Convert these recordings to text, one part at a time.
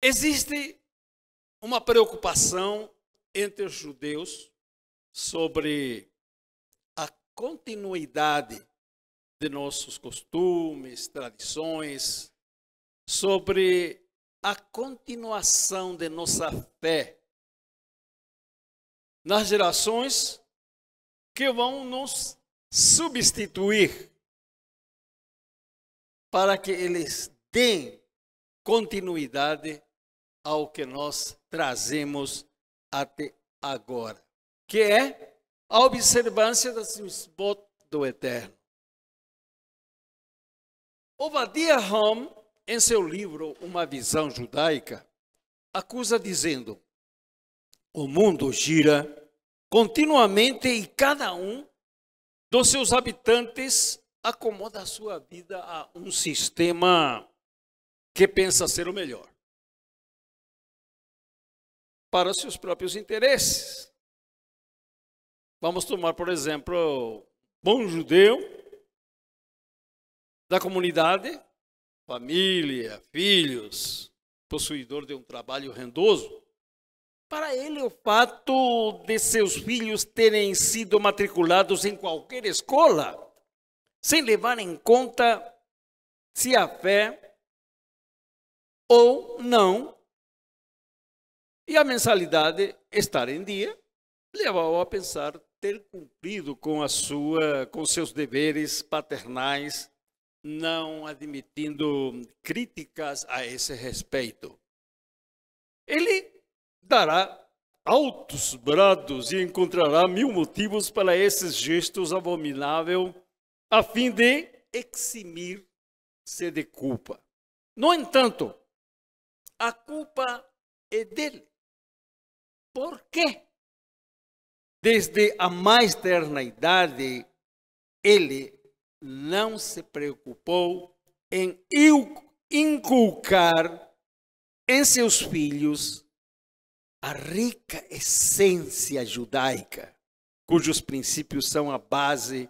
Existe uma preocupação entre os judeus sobre a continuidade de nossos costumes, tradições, sobre a continuação de nossa fé nas gerações que vão nos substituir para que eles deem continuidade ao que nós trazemos até agora, que é a observância das mitzvot do Eterno. Ovadia Rom, em seu livro Uma Visão Judaica, acusa dizendo: o mundo gira continuamente e cada um dos seus habitantes acomoda a sua vida a um sistema que pensa ser o melhor para seus próprios interesses. Vamos tomar, por exemplo, bom judeu da comunidade, família, filhos, possuidor de um trabalho rendoso. Para ele, o fato de seus filhos terem sido matriculados em qualquer escola, sem levar em conta se a fé ou não e a mensalidade estar em dia levava a pensar ter cumprido com a sua, com seus deveres paternais, não admitindo críticas a esse respeito. Ele dará altos brados e encontrará mil motivos para esses gestos abomináveis, a fim de eximir-se de culpa. No entanto, a culpa é dele por quê? Desde a mais terna idade, ele não se preocupou em inculcar em seus filhos a rica essência judaica, cujos princípios são a base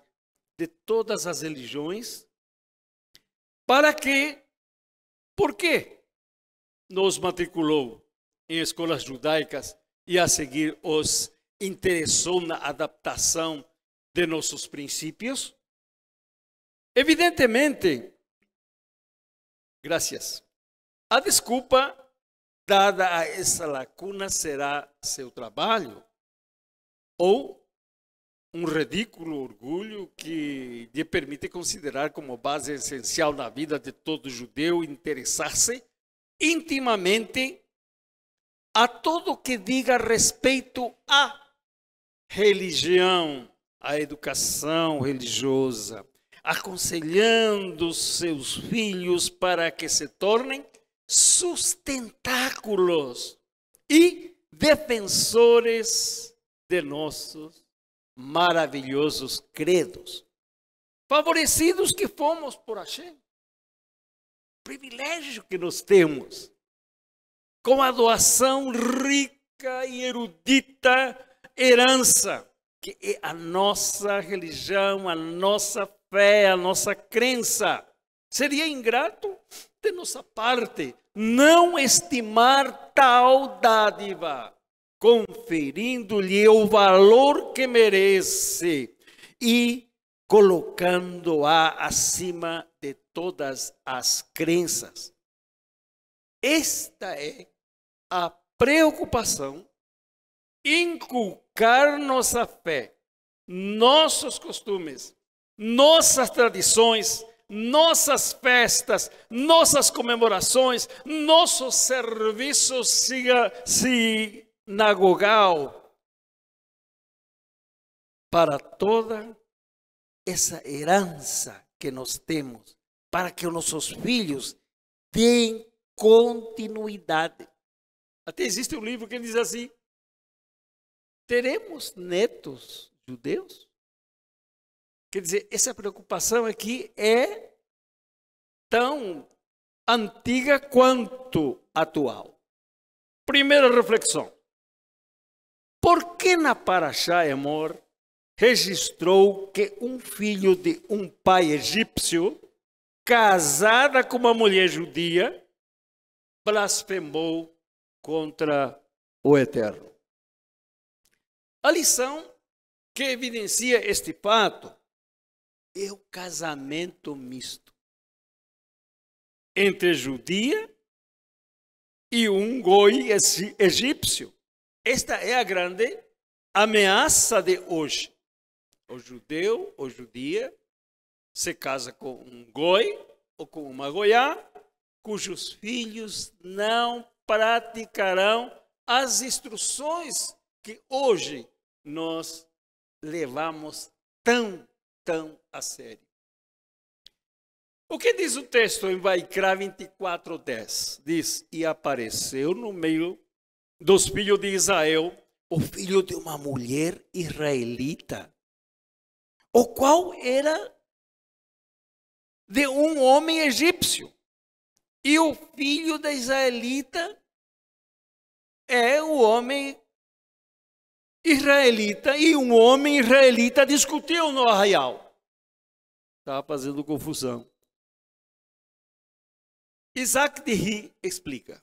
de todas as religiões. Para que, por Nos matriculou em escolas judaicas e a seguir os interessou na adaptação de nossos princípios? Evidentemente, graças. A desculpa dada a essa lacuna será seu trabalho ou um ridículo orgulho que lhe permite considerar como base essencial na vida de todo judeu interessar-se intimamente a tudo que diga respeito à religião, à educação religiosa, aconselhando seus filhos para que se tornem sustentáculos e defensores de nossos maravilhosos credos. Favorecidos que fomos por Hashem. Privilégio que nós temos com a doação rica e erudita herança, que é a nossa religião, a nossa fé, a nossa crença. Seria ingrato de nossa parte não estimar tal dádiva, conferindo-lhe o valor que merece e colocando-a acima de todas as crenças esta é a preocupação inculcar nossa fé, nossos costumes, nossas tradições, nossas festas, nossas comemorações, nosso serviço sinagogal para toda essa herança que nós temos, para que nossos filhos tenham continuidade. Até existe um livro que diz assim: teremos netos judeus? Quer dizer, essa preocupação aqui é tão antiga quanto atual. Primeira reflexão. Por que na Paraxá Emor registrou que um filho de um pai egípcio, casada com uma mulher judia, blasfemou contra o Eterno. A lição que evidencia este fato é o casamento misto entre judia e um goi egípcio. Esta é a grande ameaça de hoje. O judeu ou judia se casa com um goi ou com uma goiá cujos filhos não praticarão as instruções que hoje nós levamos tão, tão a sério. O que diz o texto em Vaikra 24, 10? Diz: E apareceu no meio dos filhos de Israel o filho de uma mulher israelita, o qual era de um homem egípcio e o filho da israelita é o homem israelita e um homem israelita discutiu no arraial. Estava tá fazendo confusão. Isaac de Ri explica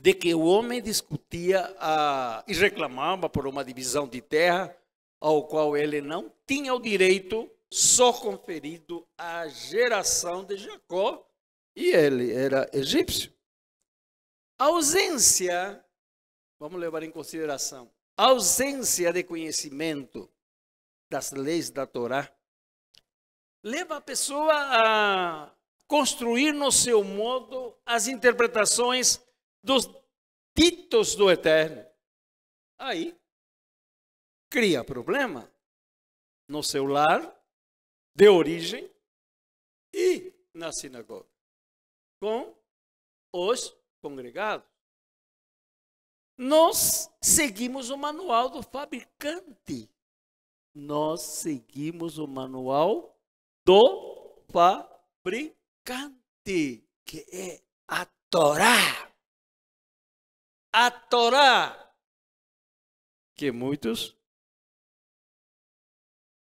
de que o homem discutia a, e reclamava por uma divisão de terra ao qual ele não tinha o direito só conferido à geração de Jacó e ele era egípcio. A ausência, vamos levar em consideração, a ausência de conhecimento das leis da Torá leva a pessoa a construir no seu modo as interpretações dos ditos do Eterno. Aí cria problema no seu lar de origem e na sinagoga com os congregados. Nós seguimos o manual do fabricante. Nós seguimos o manual do fabricante, que é a Torá. A Torá, que muitos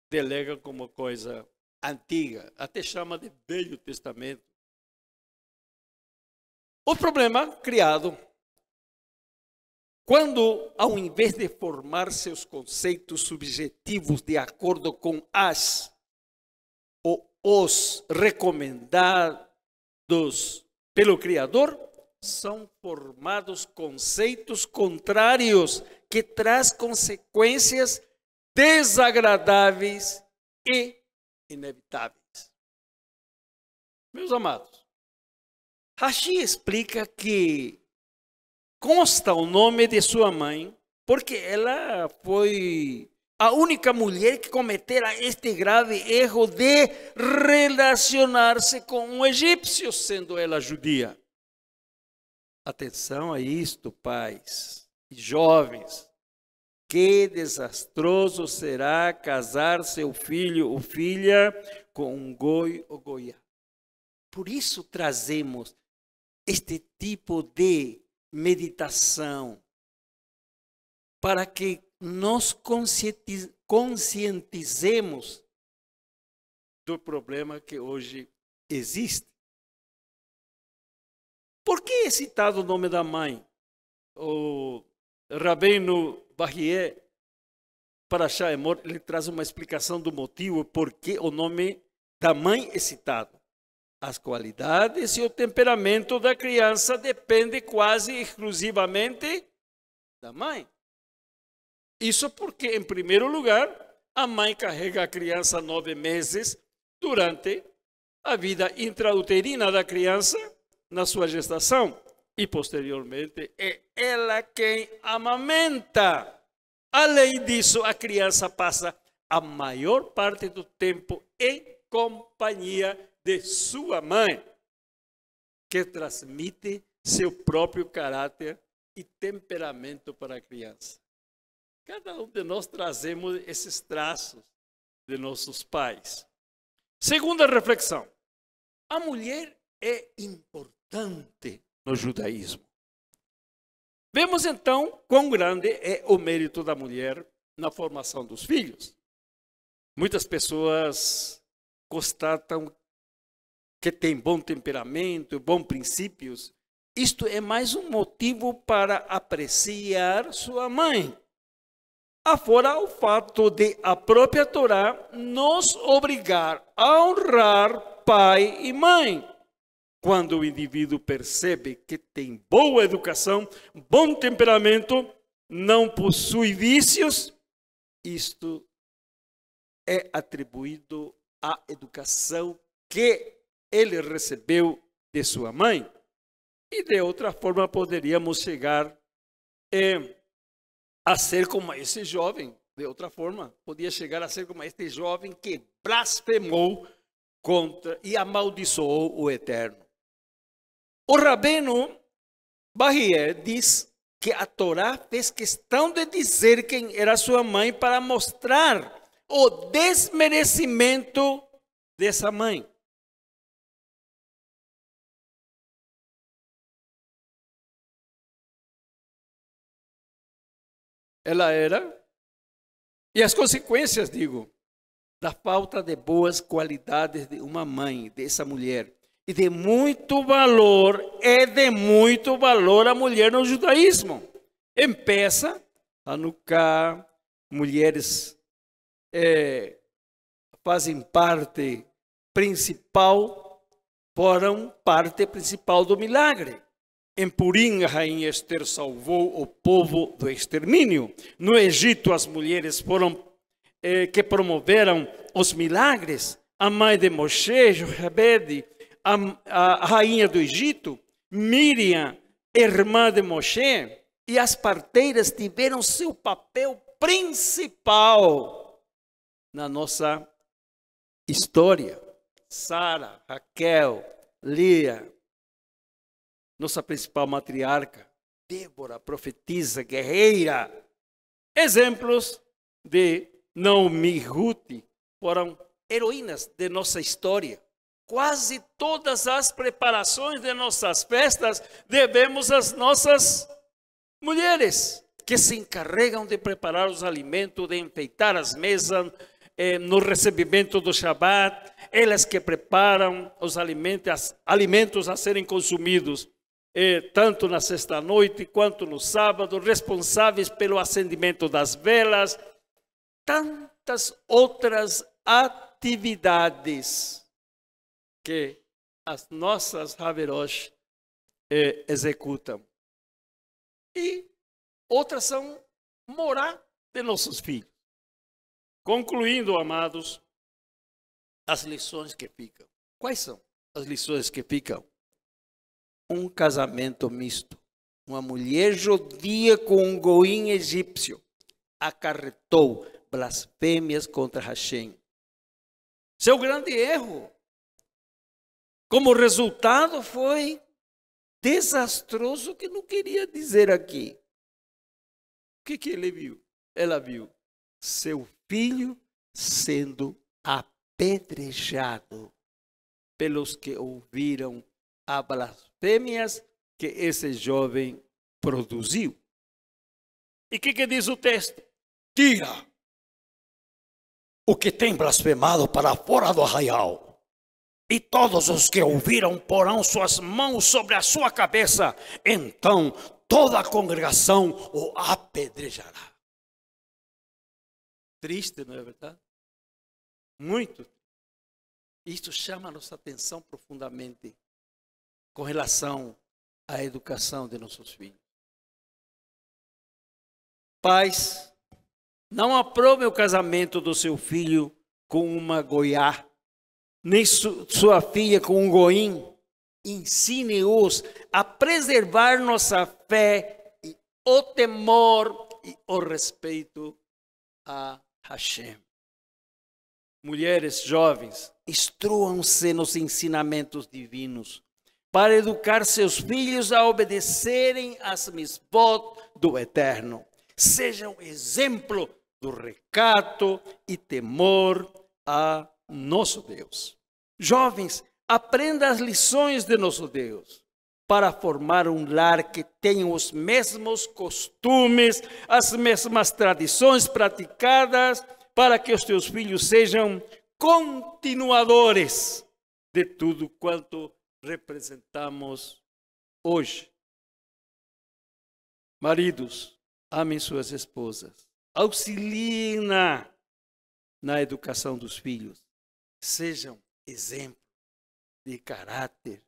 delegam como coisa antiga, até chama de Velho Testamento. O problema criado quando, ao invés de formar seus conceitos subjetivos de acordo com as ou os recomendados pelo Criador, são formados conceitos contrários que traz consequências desagradáveis e inevitáveis. Meus amados, Rashi explica que consta o nome de sua mãe, porque ela foi a única mulher que cometera este grave erro de relacionar-se com um egípcio, sendo ela judia. Atenção a isto, pais e jovens. Que desastroso será casar seu filho ou filha com um goi ou goiá. Por isso trazemos este tipo de meditação para que nos conscientizemos do problema que hoje existe. Por que é citado o nome da mãe? O Rabino Barrier, para Shaemor, ele traz uma explicação do motivo por que o nome da mãe é citado. As qualidades e o temperamento da criança depende quase exclusivamente da mãe. Isso porque, em primeiro lugar, a mãe carrega a criança nove meses durante a vida intrauterina da criança na sua gestação e, posteriormente, é ela quem amamenta. Além disso, a criança passa a maior parte do tempo em companhia de sua mãe, que transmite seu próprio caráter e temperamento para a criança. Cada um de nós trazemos esses traços de nossos pais. Segunda reflexão: a mulher é importante no judaísmo. Vemos então quão grande é o mérito da mulher na formação dos filhos. Muitas pessoas constatam que tem bom temperamento, bons princípios, isto é mais um motivo para apreciar sua mãe. Afora o fato de a própria Torá nos obrigar a honrar pai e mãe. Quando o indivíduo percebe que tem boa educação, bom temperamento, não possui vícios, isto é atribuído à educação que ele recebeu de sua mãe. E de outra forma poderíamos chegar eh, a ser como esse jovem. De outra forma, podia chegar a ser como este jovem que blasfemou contra e amaldiçoou o Eterno. O rabino Barrier diz que a Torá fez questão de dizer quem era sua mãe para mostrar o desmerecimento dessa mãe. ela era, e as consequências, digo, da falta de boas qualidades de uma mãe, dessa mulher. E de muito valor, é de muito valor a mulher no judaísmo. Em peça, Hanukkah, mulheres é, fazem parte principal, foram parte principal do milagre. Em Purim, a rainha Esther salvou o povo do extermínio. No Egito, as mulheres foram eh, que promoveram os milagres. A mãe de Moshe, Jochebede, a, a, rainha do Egito, Miriam, irmã de Moshe, e as parteiras tiveram seu papel principal na nossa história. Sara, Raquel, Lia, nossa principal matriarca, Débora, profetisa, guerreira. Exemplos de Naomi Ruth foram heroínas de nossa história. Quase todas as preparações de nossas festas devemos às nossas mulheres, que se encarregam de preparar os alimentos, de enfeitar as mesas, eh, no recebimento do Shabat, elas que preparam os alimentos, alimentos a serem consumidos eh, tanto na sexta-noite quanto no sábado, responsáveis pelo acendimento das velas, tantas outras atividades que as nossas Haverosh eh, executam. E outras são morar de nossos filhos. Concluindo, amados, as lições que ficam. Quais são as lições que ficam? um casamento misto. Uma mulher judia com um goim egípcio acarretou blasfêmias contra Hashem. Seu grande erro. Como resultado foi desastroso que não queria dizer aqui. O que, que ele viu? Ela viu seu filho sendo apedrejado pelos que ouviram a blasfêmias que esse jovem produziu. E o que, que diz o texto? Tira o que tem blasfemado para fora do arraial e todos os que ouviram porão suas mãos sobre a sua cabeça, então toda a congregação o apedrejará. Triste, não é verdade? Muito. Isso chama nossa atenção profundamente com relação à educação de nossos filhos. Pais, não aprove o casamento do seu filho com uma goiá, nem su sua filha com um goim. Ensine-os a preservar nossa fé e o temor e o respeito a Hashem. Mulheres jovens, instruam-se nos ensinamentos divinos para educar seus filhos a obedecerem às mitzvot do Eterno. sejam exemplo do recato e temor a nosso Deus. Jovens, aprenda as lições de nosso Deus para formar um lar que tenha os mesmos costumes, as mesmas tradições praticadas, para que os teus filhos sejam continuadores de tudo quanto representamos hoje. Maridos, amem suas esposas. Auxiliem na, na educação dos filhos. Sejam exemplo de caráter,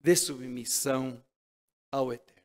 de submissão ao Eterno.